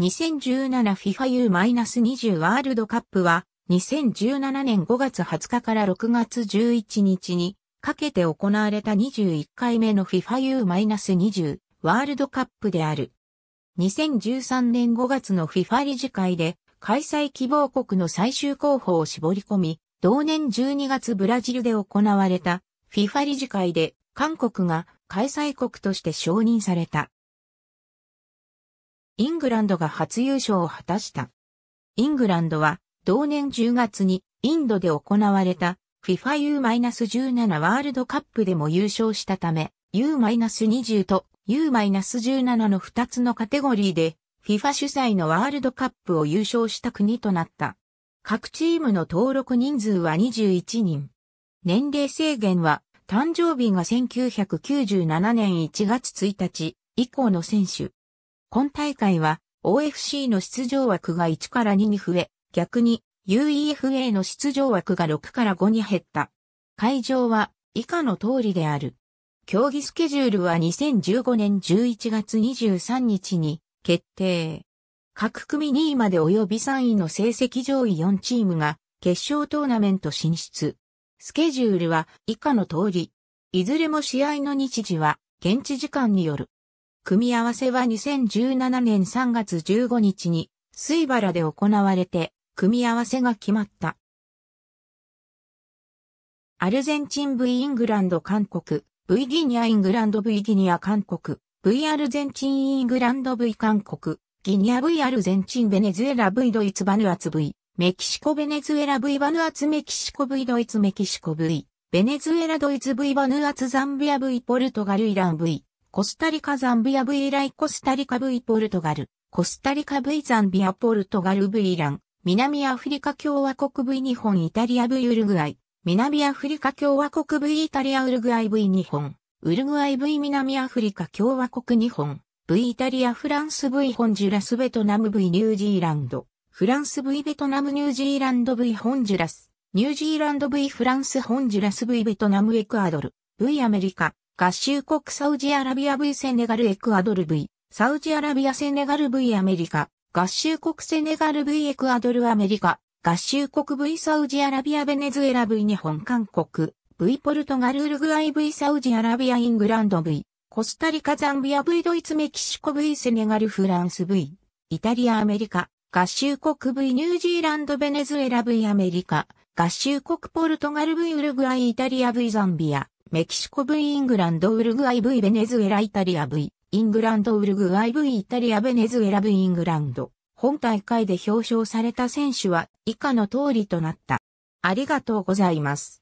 2017FIFA U-20 ワールドカップは2017年5月20日から6月11日にかけて行われた21回目の FIFA U-20 ワールドカップである。2013年5月の FIFA 理事会で開催希望国の最終候補を絞り込み、同年12月ブラジルで行われた FIFA 理事会で韓国が開催国として承認された。イングランドが初優勝を果たした。イングランドは同年10月にインドで行われた FIFA U-17 ワールドカップでも優勝したため U-20 と U-17 の2つのカテゴリーで FIFA 主催のワールドカップを優勝した国となった。各チームの登録人数は21人。年齢制限は誕生日が1997年1月1日以降の選手。今大会は OFC の出場枠が1から2に増え、逆に UEFA の出場枠が6から5に減った。会場は以下の通りである。競技スケジュールは2015年11月23日に決定。各組2位まで及び3位の成績上位4チームが決勝トーナメント進出。スケジュールは以下の通り。いずれも試合の日時は現地時間による。組み合わせは2017年3月15日に水原で行われて組み合わせが決まった。アルゼンチン V イングランド韓国、V ギニアイングランド V ギニア韓国、V アルゼンチンイングランド V 韓国、ギニア V アルゼンチンベネズエラ V ドイツバヌアツ V、メキシコベネズエラ V バヌアツメキシコ V ドイツメキシコ V、ベネズエラドイツ V バヌアツザンビア V ポルトガルイラン V、コスタリカザンビア V ライコスタリカ V ポルトガル、コスタリカ V ザンビアポルトガル V ラン、南アフリカ共和国 V 日本イタリア V ウルグアイ、南アフリカ共和国 V イタリアウルグアイ V 日本、ウルグアイ V 南アフリカ共和国日本、V イタリアフランス V ホンジュラスベトナム V ニュージーランド、フランス V ベトナムニュージーランド V ホンジュラス、ニュージーランド V フランスホンジュラス V ベトナムエクアドル、V アメリカ、合衆国サウジアラビア V セネガルエクアドル V、サウジアラビアセネガル V アメリカ、合衆国セネガル V エクアドルアメリカ、合衆国 V サウジアラビアベネズエラ V 日本韓国、V ポルトガルウルグアイ V サウジアラビアイングランド V、コスタリカザンビア V ドイツメキシコ V セネガルフランス V、イタリアアメリカ、合衆国 V ニュージーランドベネズエラ V アメリカ、合衆国ポルトガル V ウルグアイイタリア V ザンビア、メキシコ V イングランドウルグアイ V ベネズエライタリア V イングランドウルグアイ V イタリアベネズエラ V イングランド。本大会で表彰された選手は以下の通りとなった。ありがとうございます。